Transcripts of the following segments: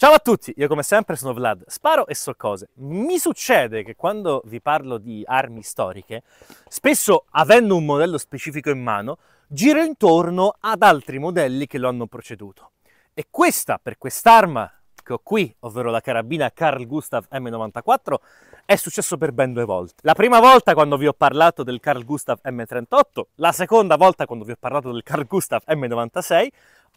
Ciao a tutti, io come sempre sono Vlad, sparo e so cose. Mi succede che quando vi parlo di armi storiche, spesso avendo un modello specifico in mano, giro intorno ad altri modelli che lo hanno preceduto. E questa, per quest'arma che ho qui, ovvero la carabina Carl Gustav M94, è successo per ben due volte. La prima volta quando vi ho parlato del Carl Gustav M38, la seconda volta quando vi ho parlato del Carl Gustav M96,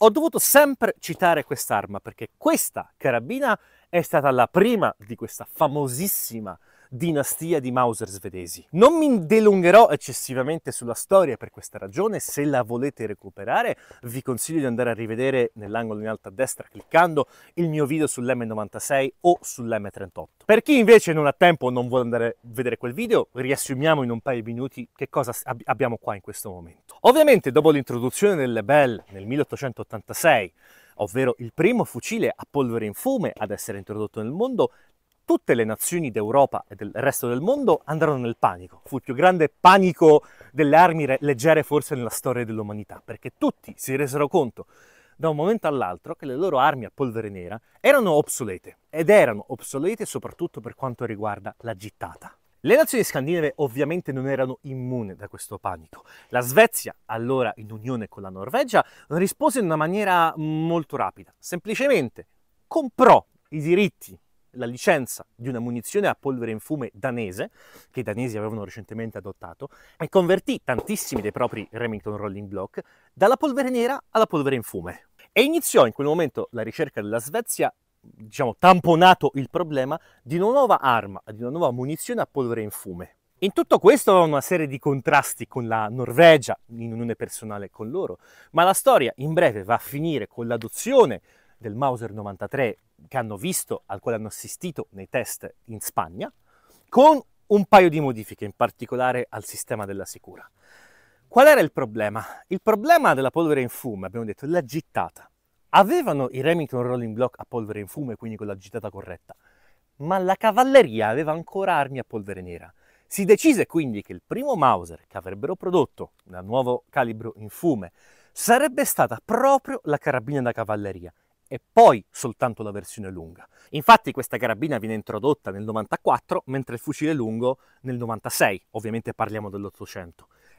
ho dovuto sempre citare quest'arma perché questa carabina è stata la prima di questa famosissima dinastia di Mauser svedesi. Non mi delungherò eccessivamente sulla storia per questa ragione, se la volete recuperare vi consiglio di andare a rivedere nell'angolo in alto a destra cliccando il mio video sull'M96 o sull'M38. Per chi invece non ha tempo o non vuole andare a vedere quel video, riassumiamo in un paio di minuti che cosa ab- abbiamo qua in questo momento. Ovviamente dopo l'introduzione delle Bell nel 1886, ovvero il primo fucile a polvere in fume ad essere introdotto nel mondo, tutte le nazioni d'Europa e del resto del mondo andarono nel panico. Fu il più grande panico delle armi leggere forse nella storia dell'umanità, perché tutti si resero conto da un momento all'altro che le loro armi a polvere nera erano obsolete ed erano obsolete soprattutto per quanto riguarda la gittata. Le nazioni scandinave ovviamente non erano immune da questo panico. La Svezia, allora in unione con la Norvegia, rispose in una maniera molto rapida. Semplicemente comprò i diritti la licenza di una munizione a polvere in fume danese, che i danesi avevano recentemente adottato, e convertì tantissimi dei propri Remington Rolling Block dalla polvere nera alla polvere in fume. E iniziò in quel momento la ricerca della Svezia diciamo, tamponato il problema di una nuova arma, di una nuova munizione a polvere in fume. In tutto questo avevano una serie di contrasti con la Norvegia, in unione personale con loro, ma la storia in breve va a finire con l'adozione del Mauser 93 che hanno visto, al quale hanno assistito nei test in Spagna, con un paio di modifiche, in particolare al sistema della sicura. Qual era il problema? Il problema della polvere in fumo, abbiamo detto, è la gittata. Avevano i Remington Rolling Block a polvere in fumo e quindi con la gittata corretta, ma la cavalleria aveva ancora armi a polvere nera. Si decise quindi che il primo Mauser che avrebbero prodotto da nuovo calibro in fume sarebbe stata proprio la carabina da cavalleria, e poi soltanto la versione lunga. Infatti questa carabina viene introdotta nel 94, mentre il fucile lungo nel 96, ovviamente parliamo dell'800.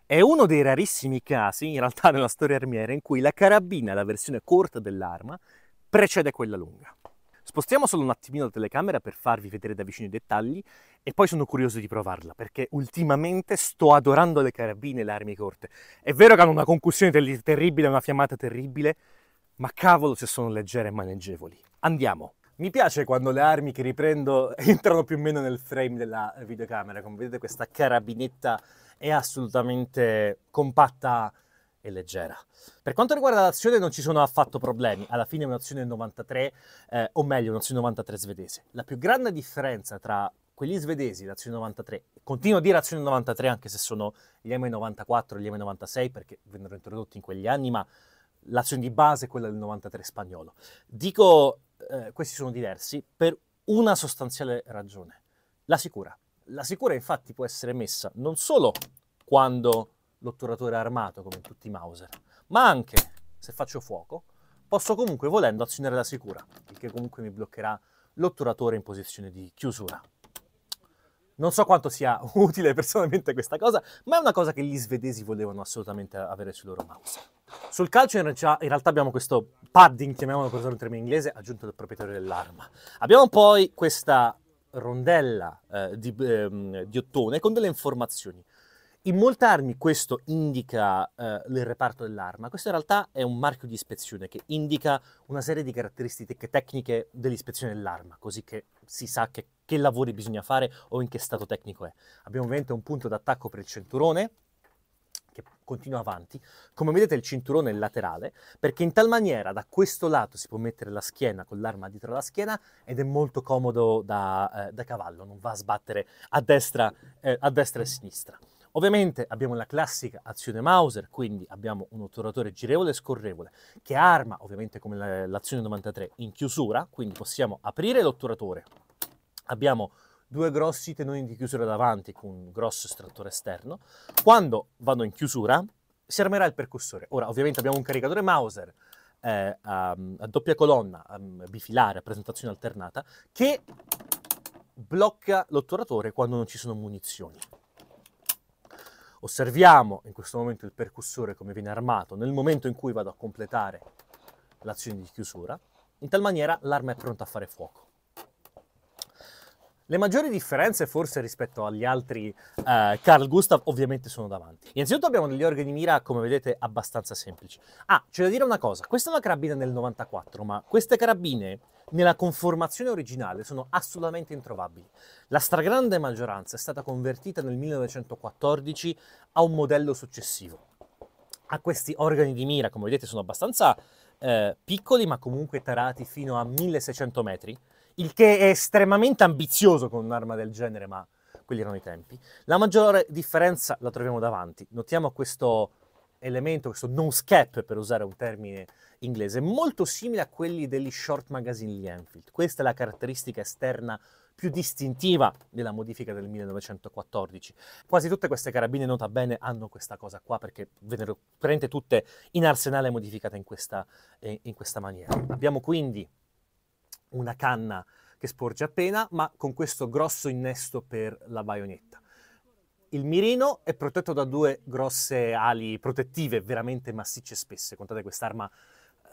È uno dei rarissimi casi, in realtà nella storia armiera, in cui la carabina, la versione corta dell'arma, precede quella lunga. Spostiamo solo un attimino la telecamera per farvi vedere da vicino i dettagli e poi sono curioso di provarla perché ultimamente sto adorando le carabine e le armi corte. È vero che hanno una concussione terribile, una fiammata terribile, ma cavolo se sono leggere e maneggevoli. Andiamo! Mi piace quando le armi che riprendo entrano più o meno nel frame della videocamera, come vedete questa carabinetta è assolutamente compatta e leggera. Per quanto riguarda l'azione non ci sono affatto problemi, alla fine è un'azione 93, eh, o meglio un'azione 93 svedese. La più grande differenza tra quelli svedesi, l'azione 93, continuo a dire azione 93 anche se sono gli M94 e gli M96 perché vennero introdotti in quegli anni, ma l'azione di base è quella del 93 spagnolo. Dico, eh, questi sono diversi per una sostanziale ragione, la sicura. La sicura infatti può essere messa non solo quando l'otturatore è armato, come in tutti i Mauser, ma anche se faccio fuoco, posso comunque volendo azionare la sicura, il che comunque mi bloccherà l'otturatore in posizione di chiusura. Non so quanto sia utile personalmente questa cosa, ma è una cosa che gli svedesi volevano assolutamente avere sui loro mouse. Sul calcio in realtà, abbiamo questo padding, chiamiamolo per usare un termine inglese, aggiunto dal proprietario dell'arma. Abbiamo poi questa rondella eh, di, ehm, di ottone con delle informazioni. In molte armi questo indica eh, il reparto dell'arma, questo in realtà è un marchio di ispezione che indica una serie di caratteristiche tecniche dell'ispezione dell'arma, così che si sa che, che lavori bisogna fare o in che stato tecnico è. Abbiamo ovviamente un punto d'attacco per il cinturone, che continua avanti. Come vedete il cinturone è laterale, perché in tal maniera da questo lato si può mettere la schiena con l'arma dietro la schiena ed è molto comodo da, eh, da cavallo, non va a sbattere a destra, eh, a destra e a sinistra. Ovviamente abbiamo la classica azione Mauser, quindi abbiamo un otturatore girevole e scorrevole che arma, ovviamente come l'azione 93, in chiusura, quindi possiamo aprire l'otturatore. Abbiamo due grossi tenoni di chiusura davanti con un grosso estrattore esterno. Quando vado in chiusura si armerà il percussore. Ora ovviamente abbiamo un caricatore Mauser eh, a, a, doppia colonna, a, bifilare, a presentazione alternata, che blocca l'otturatore quando non ci sono munizioni. Osserviamo in questo momento il percussore come viene armato nel momento in cui vado a completare l'azione di chiusura, in tal maniera l'arma è pronta a fare fuoco. Le maggiori differenze forse rispetto agli altri eh, Carl Gustav ovviamente sono davanti. Innanzitutto abbiamo degli organi mira, come vedete, abbastanza semplici. Ah, c'è da dire una cosa, questa è una carabina del 94, ma queste carabine nella conformazione originale sono assolutamente introvabili. La stragrande maggioranza è stata convertita nel 1914 a un modello successivo. A questi organi di mira, come vedete, sono abbastanza eh, piccoli, ma comunque tarati fino a 1600 metri, il che è estremamente ambizioso con un'arma del genere, ma quelli erano i tempi. La maggiore differenza la troviamo davanti. Notiamo questo elemento, questo non cap per usare un termine inglese, molto simile a quelli degli short magazine di Questa è la caratteristica esterna più distintiva della modifica del 1914. Quasi tutte queste carabine, nota bene, hanno questa cosa qua perché vennero praticamente tutte in arsenale modificate in questa, eh, in questa maniera. Abbiamo quindi una canna che sporge appena, ma con questo grosso innesto per la baionetta il mirino è protetto da due grosse ali protettive veramente massicce e spesse. Contate quest'arma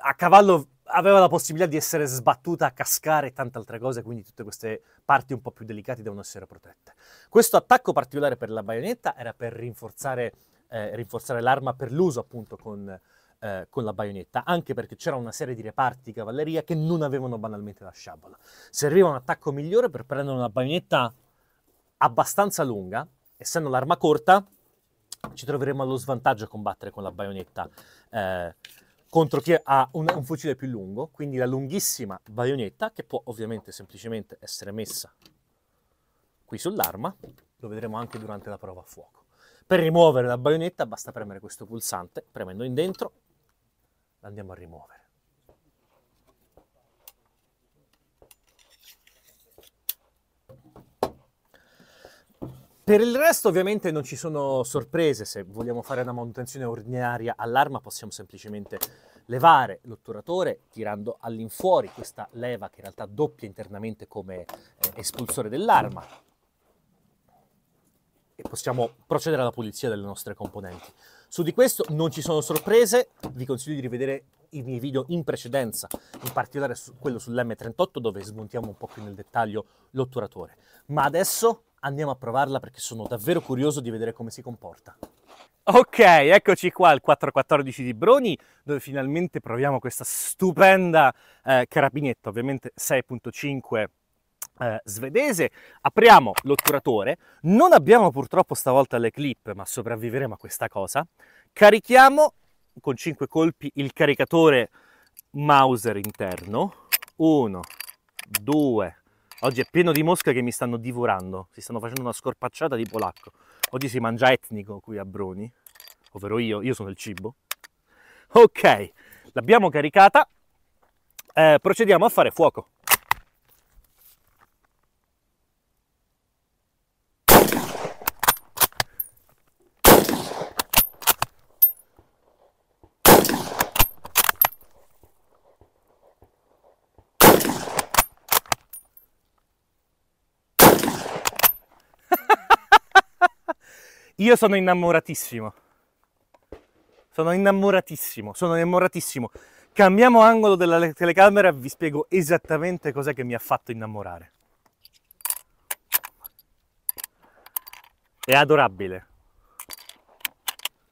a cavallo aveva la possibilità di essere sbattuta a cascare e tante altre cose, quindi tutte queste parti un po' più delicate devono essere protette. Questo attacco particolare per la baionetta era per rinforzare, eh, rinforzare l'arma per l'uso appunto con, eh, con la baionetta, anche perché c'era una serie di reparti di cavalleria che non avevano banalmente la sciabola. Serviva un attacco migliore per prendere una baionetta abbastanza lunga, essendo l'arma corta, ci troveremo allo svantaggio a combattere con la baionetta eh, contro chi ha un, un, fucile più lungo, quindi la lunghissima baionetta che può ovviamente semplicemente essere messa qui sull'arma, lo vedremo anche durante la prova a fuoco. Per rimuovere la baionetta basta premere questo pulsante, premendo in dentro, andiamo a rimuovere. Per il resto ovviamente non ci sono sorprese, se vogliamo fare una manutenzione ordinaria all'arma possiamo semplicemente levare l'otturatore tirando all'infuori questa leva che in realtà doppia internamente come eh, espulsore dell'arma e possiamo procedere alla pulizia delle nostre componenti. Su di questo non ci sono sorprese, vi consiglio di rivedere i miei video in precedenza, in particolare su quello sull'M38 dove smontiamo un po' più nel dettaglio l'otturatore. Ma adesso andiamo a provarla perché sono davvero curioso di vedere come si comporta. Ok, eccoci qua al 414 di Broni, dove finalmente proviamo questa stupenda eh, carabinetta, ovviamente 6.5 eh, svedese. Apriamo l'otturatore, non abbiamo purtroppo stavolta le clip, ma sopravviveremo a questa cosa. Carichiamo con 5 colpi il caricatore Mauser interno. 1, 2, Oggi è pieno di mosche che mi stanno divorando, si stanno facendo una scorpacciata di polacco. Oggi si mangia etnico qui a Broni, ovvero io, io sono il cibo. Ok, l'abbiamo caricata, eh, procediamo a fare fuoco. Io sono innamoratissimo. Sono innamoratissimo, sono innamoratissimo. Cambiamo angolo della telecamera e vi spiego esattamente cos'è che mi ha fatto innamorare. È adorabile.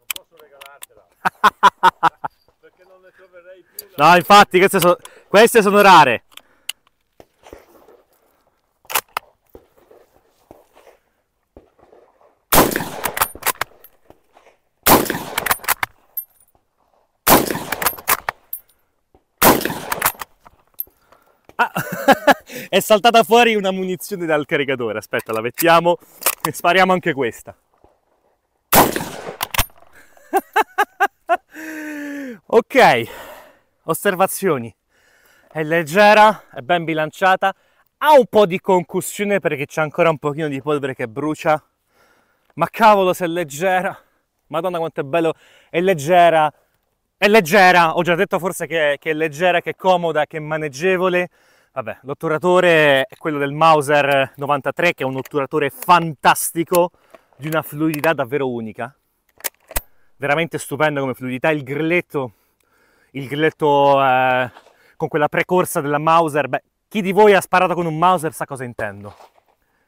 Non posso regalartela. perché non ne troverei più. No, infatti, queste sono, queste sono rare. È saltata fuori una munizione dal caricatore. Aspetta, la mettiamo e spariamo anche questa. ok, osservazioni. È leggera, è ben bilanciata, ha un po' di concussione perché c'è ancora un pochino di polvere che brucia. Ma cavolo se è leggera. Madonna quanto è bello, è leggera. È leggera, ho già detto forse che, che è leggera, che è comoda, che è maneggevole. Vabbè, l'otturatore è quello del Mauser 93, che è un otturatore fantastico, di una fluidità davvero unica. Veramente stupendo come fluidità. Il grilletto, il grilletto eh, con quella precorsa della Mauser, beh, chi di voi ha sparato con un Mauser sa cosa intendo.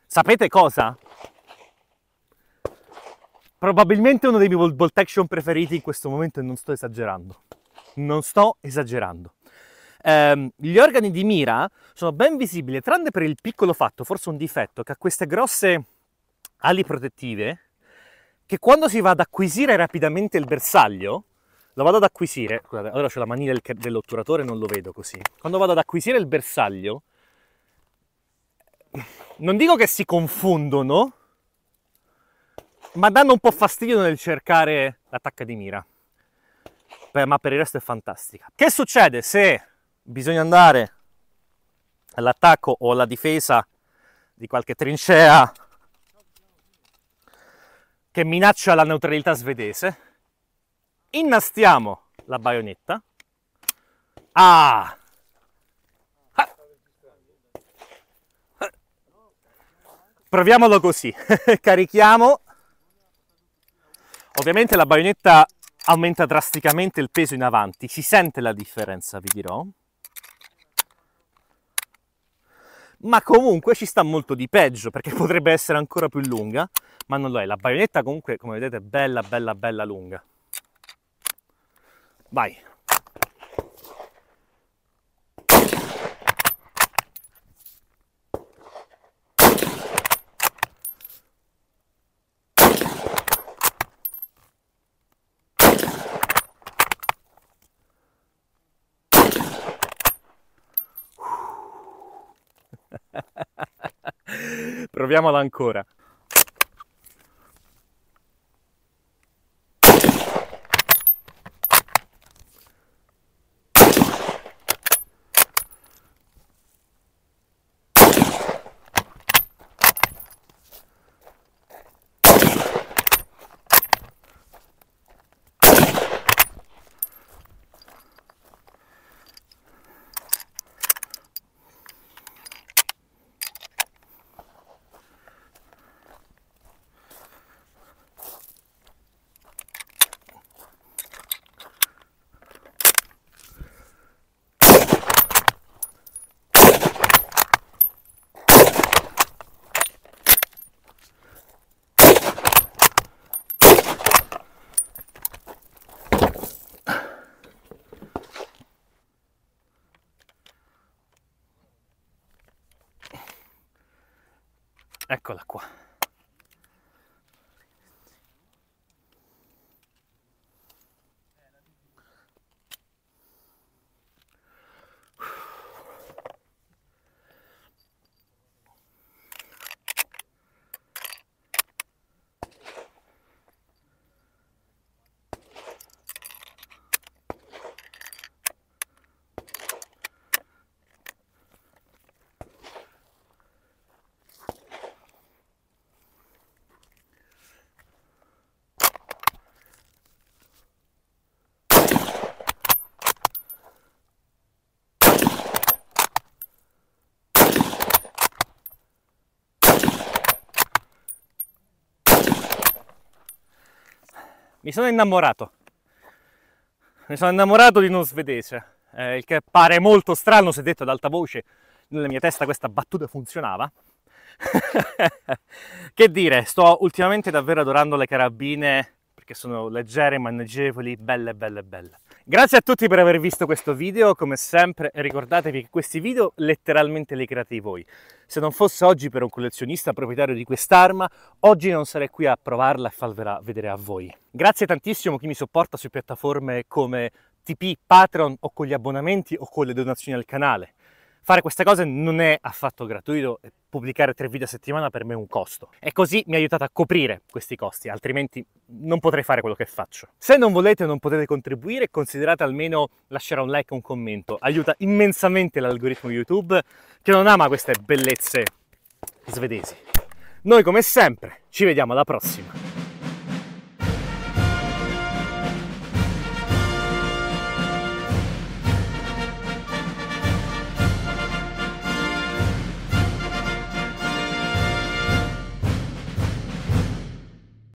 Sapete cosa? Probabilmente uno dei miei bolt action preferiti in questo momento e non sto esagerando. Non sto esagerando ehm, gli organi di mira sono ben visibili, tranne per il piccolo fatto, forse un difetto, che ha queste grosse ali protettive che quando si va ad acquisire rapidamente il bersaglio, lo vado ad acquisire, scusate, allora c'è la manina del, dell'otturatore, non lo vedo così, quando vado ad acquisire il bersaglio, non dico che si confondono, ma danno un po' fastidio nel cercare l'attacca di mira. ma per il resto è fantastica. Che succede se bisogna andare all'attacco o alla difesa di qualche trincea che minaccia la neutralità svedese, innastiamo la baionetta. Ah! ah. Proviamolo così, carichiamo. Ovviamente la baionetta aumenta drasticamente il peso in avanti, si sente la differenza, vi dirò. ma comunque ci sta molto di peggio perché potrebbe essere ancora più lunga, ma non lo è. La baionetta comunque, come vedete, è bella, bella, bella lunga. Vai. proviamola Ancora. Eccola qua. Mi sono innamorato. Mi sono innamorato di uno svedese, eh, il che pare molto strano se detto ad alta voce. Nella mia testa questa battuta funzionava. che dire, sto ultimamente davvero adorando le carabine perché sono leggere, maneggevoli, belle, belle, belle. Grazie a tutti per aver visto questo video, come sempre ricordatevi che questi video letteralmente li create voi. Se non fosse oggi per un collezionista proprietario di quest'arma, oggi non sarei qui a provarla e farvela vedere a voi. Grazie tantissimo a chi mi supporta su piattaforme come TP, Patreon o con gli abbonamenti o con le donazioni al canale. Fare queste cose non è affatto gratuito e pubblicare tre video a settimana per me è un costo. E così mi ha aiutato a coprire questi costi, altrimenti non potrei fare quello che faccio. Se non volete o non potete contribuire, considerate almeno lasciare un like o un commento. Aiuta immensamente l'algoritmo YouTube che non ama queste bellezze svedesi. Noi come sempre ci vediamo alla prossima.